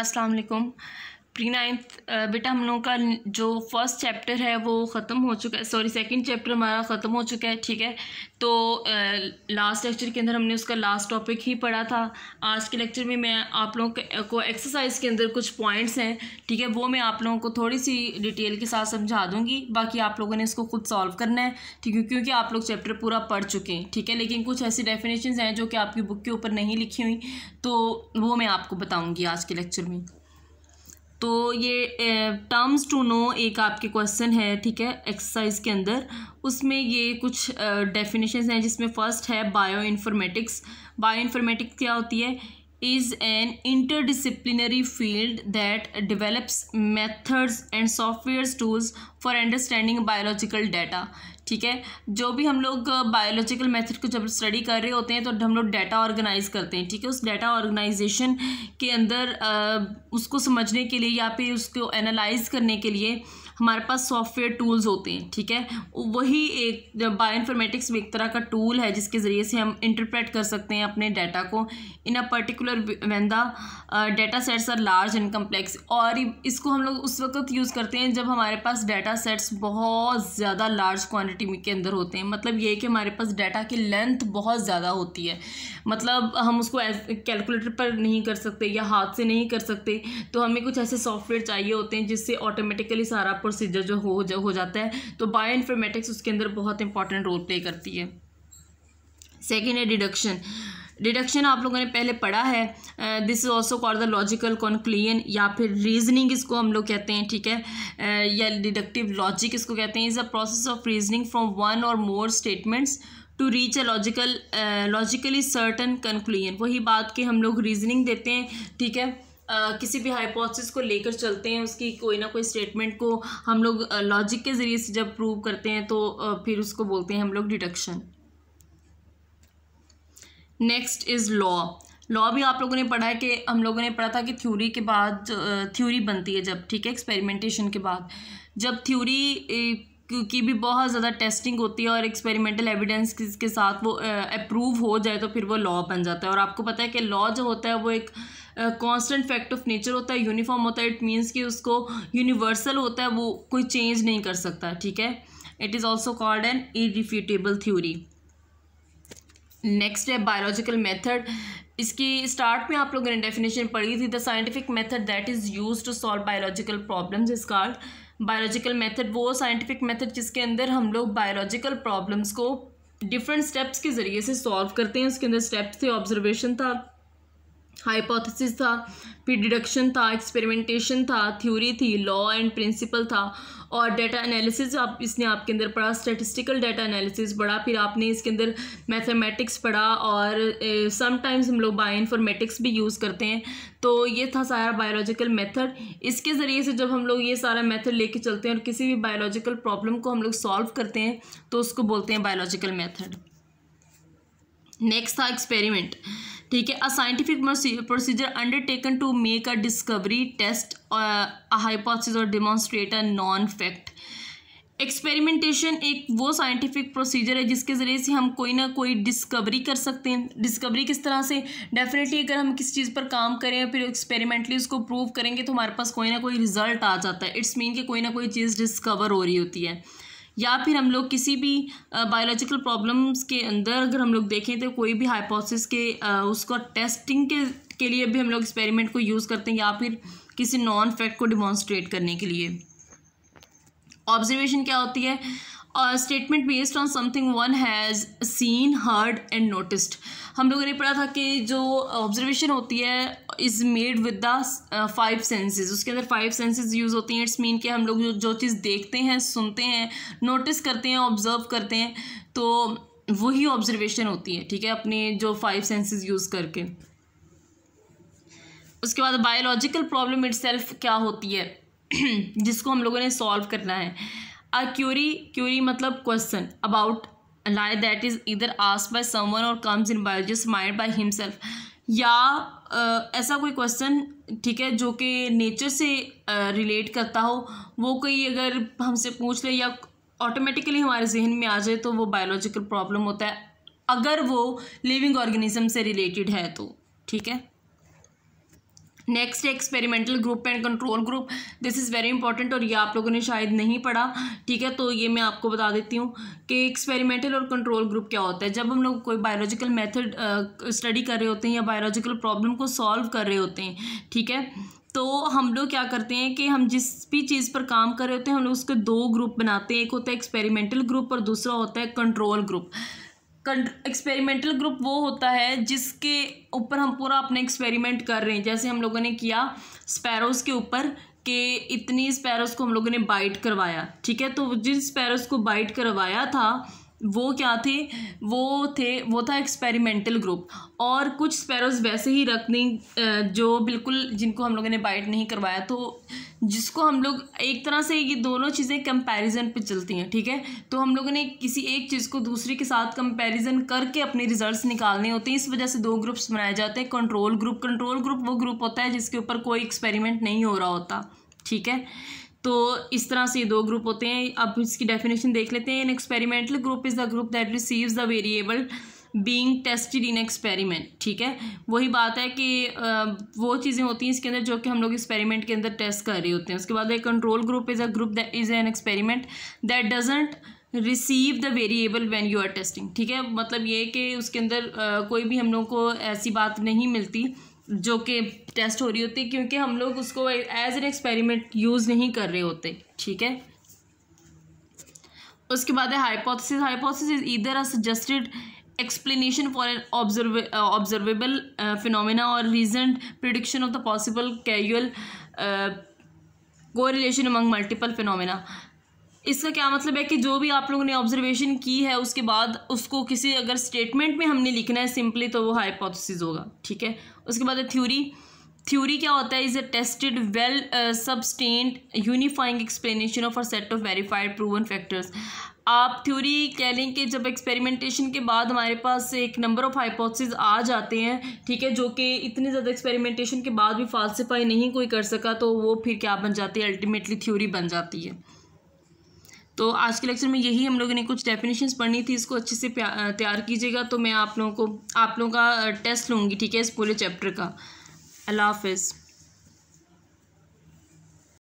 अस्सलाम pre ninth बेटा हम लोगों का जो फर्स्ट चैप्टर है वो ख़त्म हो चुका है सॉरी सेकंड चैप्टर हमारा ख़त्म हो चुका है ठीक है तो लास्ट लेक्चर के अंदर हमने उसका लास्ट टॉपिक ही पढ़ा था आज के लेक्चर में मैं आप लोगों को एक्सरसाइज के अंदर कुछ पॉइंट्स हैं ठीक है वो मैं आप लोगों को थोड़ी सी डिटेल के साथ समझा दूँगी बाकी आप लोगों ने इसको खुद सॉल्व करना है ठीक है क्योंकि आप लोग चैप्टर पूरा पढ़ चुके हैं ठीक है लेकिन कुछ ऐसी डेफिनेशन हैं जो कि आपकी बुक के ऊपर नहीं लिखी हुई तो वो मैं आपको बताऊँगी आज के लेक्चर में तो ये टर्म्स टू नो एक आपके क्वेश्चन है ठीक है एक्सरसाइज के अंदर उसमें ये कुछ डेफिनेशंस हैं जिसमें फर्स्ट है बायो इन्फॉर्मेटिक्स बायो इन्फॉर्मेटिक्स क्या होती है is an interdisciplinary field that develops methods and software tools for understanding biological data ठीक है जो भी हम लोग बायोलॉजिकल मेथड को जब स्टडी कर रहे होते हैं तो हम लोग डाटा ऑर्गेनाइज करते हैं ठीक है उस डाटा ऑर्गेनाइजेशन के अंदर आ, उसको समझने के लिए या फिर उसको एनालाइज करने के लिए हमारे पास सॉफ्टवेयर टूल्स होते हैं ठीक है वही एक बायो इन्फॉर्मेटिक्स में एक तरह का टूल है जिसके ज़रिए से हम इंटरप्रेट कर सकते हैं अपने डाटा को इन अ पर्टिकुलर वेंदा data sets are large and complex और इसको हम लोग उस वक्त यूज़ करते हैं जब हमारे पास डाटा सेट्स बहुत ज़्यादा लार्ज क्वान्टिटी टीम के अंदर होते हैं मतलब ये कि हमारे पास डाटा की लेंथ बहुत ज़्यादा होती है मतलब हम उसको कैलकुलेटर पर नहीं कर सकते या हाथ से नहीं कर सकते तो हमें कुछ ऐसे सॉफ्टवेयर चाहिए होते हैं जिससे ऑटोमेटिकली सारा प्रोसीजर जो हो जो हो जाता है तो बायो इन्फॉर्मेटिक्स उसके अंदर बहुत इंपॉर्टेंट रोल प्ले करती है सेकेंड है डिडक्शन डिडक्शन आप लोगों ने पहले पढ़ा है this is also call the logical conclusion या फिर रीजनिंग इसको हम लोग कहते हैं ठीक है uh, या डिडक्टिव लॉजिक इसको कहते हैं is a process of reasoning from one or more statements to reach a logical logically certain conclusion वही बात के हम लोग रीजनिंग देते हैं ठीक है Uh, किसी भी हाइपोथेसिस को लेकर चलते हैं उसकी कोई ना कोई स्टेटमेंट को हम लोग लॉजिक uh, के ज़रिए से जब प्रूव करते हैं तो uh, फिर उसको बोलते हैं हम लोग deduction next is law law भी आप लोगों ने पढ़ा है कि हम लोगों ने पढ़ा था कि थ्योरी के बाद थ्योरी बनती है जब ठीक है एक्सपेरिमेंटेशन के बाद जब थ्योरी की भी बहुत ज़्यादा टेस्टिंग होती है और एक्सपेरिमेंटल एविडेंस के साथ वो अप्रूव हो जाए तो फिर वो लॉ बन जाता है और आपको पता है कि लॉ जो होता है वो एक कांस्टेंट फैक्ट ऑफ नेचर होता है यूनिफॉर्म होता है इट मीन्स कि उसको यूनिवर्सल होता है वो कोई चेंज नहीं कर सकता ठीक है it is also called an refutable theory next है बायोलॉजिकल मेथड इसकी स्टार्ट में आप लोगों ने डेफिनेशन पढ़ी थी the scientific method that is use to solve biological problems is called biological method वो साइंटिफिक मेथड जिसके अंदर हम लोग बायोलॉजिकल प्रॉब्लम्स को डिफरेंट स्टेप्स के ज़रिए से सॉल्व करते हैं उसके अंदर स्टेप्स थे ऑब्जर्वेशन था हाइपोथेसिस था फिर डिडक्शन था एक्सपेरिमेंटेशन था थ्योरी थी लॉ एंड प्रिंसिपल था और डाटा एनालिसिस आप इसने आपके अंदर पढ़ा स्टैटिस्टिकल डाटा एनालिसिस पढ़ा फिर आपने इसके अंदर मैथमेटिक्स पढ़ा और समटाइम्स हम लोग बाय इन्फॉर्मेटिक्स भी यूज़ करते हैं तो ये था सारा बायोलॉजिकल मेथड इसके ज़रिए से जब हम लोग ये सारा मेथड लेके चलते हैं और किसी भी बायोलॉजिकल प्रॉब्लम को हम लोग सॉल्व करते हैं तो उसको बोलते हैं बायोलॉजिकल मैथड नेक्स्ट था एक्सपेरिमेंट ठीक है a scientific procedure undertaken to make a discovery test hypothesis or demonstrate a known fact experimentation एक वो साइंटिफिक प्रोसीजर है जिसके ज़रिए से हम कोई ना कोई डिस्कवरी कर सकते हैं डिस्कवरी किस तरह से डेफिनेटली अगर हम किसी चीज़ पर काम करें फिर एक्सपेरिमेंटली उसको प्रूव करेंगे तो हमारे पास कोई ना कोई रिजल्ट आ जाता है इट्स मीन कि कोई ना कोई चीज़ डिस्कवर हो रही होती है या फिर हम लोग किसी भी बायोलॉजिकल प्रॉब्लम्स के अंदर अगर हम लोग देखें तो कोई भी हाइपोसिस के उसको टेस्टिंग के के लिए भी हम लोग एक्सपेरिमेंट को यूज़ करते हैं या फिर किसी नॉन फैक्ट को डिमॉन्स्ट्रेट करने के लिए ऑब्जर्वेशन क्या होती है statement based on something one has seen heard and noticed हम लोगों ने पढ़ा था कि जो ऑब्जर्वेशन होती है is made with the five senses उसके अंदर फाइव सेंसेस यूज़ होती हैं इट्स मीन कि हम लोग जो जो चीज़ देखते हैं सुनते हैं नोटिस करते हैं ऑब्ज़र्व करते हैं तो वही ऑब्जर्वेशन होती है ठीक है अपने जो फाइव सेंसेस यूज़ करके उसके बाद बायोलॉजिकल प्रॉब्लम इट क्या होती है जिसको हम लोगों ने सॉल्व करना है अ क्यूरी क्यूरी मतलब question about lie that is either asked by someone or comes in biologist mind by himself या आ, ऐसा कोई क्वेश्चन ठीक है जो कि नेचर से रिलेट करता हो वो कोई अगर हमसे पूछ ले या ऑटोमेटिकली हमारे जहन में आ जाए तो वो बायोलॉजिकल प्रॉब्लम होता है अगर वो लिविंग ऑर्गेनिज्म से रिलेटेड है तो ठीक है next experimental group and control group this is very important और ये आप लोगों ने शायद नहीं पढ़ा ठीक है तो ये मैं आपको बता देती हूँ कि एक्सपेरिमेंटल और कंट्रोल ग्रुप क्या होता है जब हम लोग कोई बायोलॉजिकल मेथड स्टडी कर रहे होते हैं या बायोलॉजिकल प्रॉब्लम को सॉल्व कर रहे होते हैं ठीक है तो हम लोग क्या करते हैं कि हम जिस भी चीज़ पर काम कर रहे होते हैं हम लोग उसके दो ग्रुप बनाते हैं एक होता है एक्सपेरिमेंटल ग्रुप और दूसरा होता है कंट्रोल ग्रुप एक्सपेरिमेंटल ग्रुप वो होता है जिसके ऊपर हम पूरा अपने एक्सपेरिमेंट कर रहे हैं जैसे हम लोगों ने किया स्पैरोज़ के ऊपर कि इतनी स्पैरोज़ को हम लोगों ने बाइट करवाया ठीक है तो जिन स्पैरोज़ को बाइट करवाया था वो क्या थे वो थे वो था एक्सपेरिमेंटल ग्रुप और कुछ स्पैरोज वैसे ही रखने जो बिल्कुल जिनको हम लोगों ने बाइट नहीं करवाया तो जिसको हम लोग एक तरह से ये दोनों चीज़ें कंपैरिजन पे चलती हैं ठीक है तो हम लोगों ने किसी एक चीज़ को दूसरे के साथ कंपैरिजन करके अपने रिजल्ट्स निकालने होते हैं इस वजह से दो ग्रुप्स बनाए जाते हैं कंट्रोल ग्रुप कंट्रोल ग्रुप वो ग्रुप होता है जिसके ऊपर कोई एक्सपेरिमेंट नहीं हो रहा होता ठीक है तो इस तरह से दो ग्रुप होते हैं अब इसकी डेफिनेशन देख लेते हैं an experimental group is the group that receives the variable being tested in experiment ठीक है वही बात है कि वो चीज़ें होती हैं इसके अंदर जो कि हम लोग एक्सपेरिमेंट के अंदर टेस्ट कर रहे होते हैं उसके बाद एक control group is a group that is an experiment that doesn't receive the variable when you are testing ठीक है मतलब ये कि उसके अंदर कोई भी हम लोग को ऐसी बात नहीं मिलती जो कि टेस्ट हो रही होती क्योंकि हम लोग उसको एज एन एक्सपेरिमेंट यूज़ नहीं कर रहे होते ठीक है उसके बाद है hypothesis hypothesis is either a suggested explanation for an observe observable phenomena or reasoned prediction of the possible casual relation among multiple phenomena इसका क्या मतलब है कि जो भी आप लोगों ने ऑब्जर्वेशन की है उसके बाद उसको किसी अगर स्टेटमेंट में हमने लिखना है सिंपली तो वो हाइपोथेसिस होगा ठीक है उसके बाद है थ्योरी थ्योरी क्या होता है is a tested well substantiated unifying explanation of a set of verified proven factors आप थ्योरी कह लें कि जब एक्सपेरिमेंटेशन के बाद हमारे पास एक नंबर ऑफ हाइपोथेसिस आ जाते हैं ठीक है जो कि इतने ज़्यादा एक्सपेरिमेंटेशन के बाद भी फालसिफाई नहीं कोई कर सका तो वो फिर क्या बन जाती है अल्टीमेटली थ्योरी बन जाती है तो आज के लेक्चर में यही हम लोगों ने कुछ डेफिनेशंस पढ़नी थी इसको अच्छे से तैयार कीजिएगा तो मैं आप लोगों को आप लोगों का टेस्ट लूँगी ठीक है इस पूरे चैप्टर का अल्लाह हाफिज़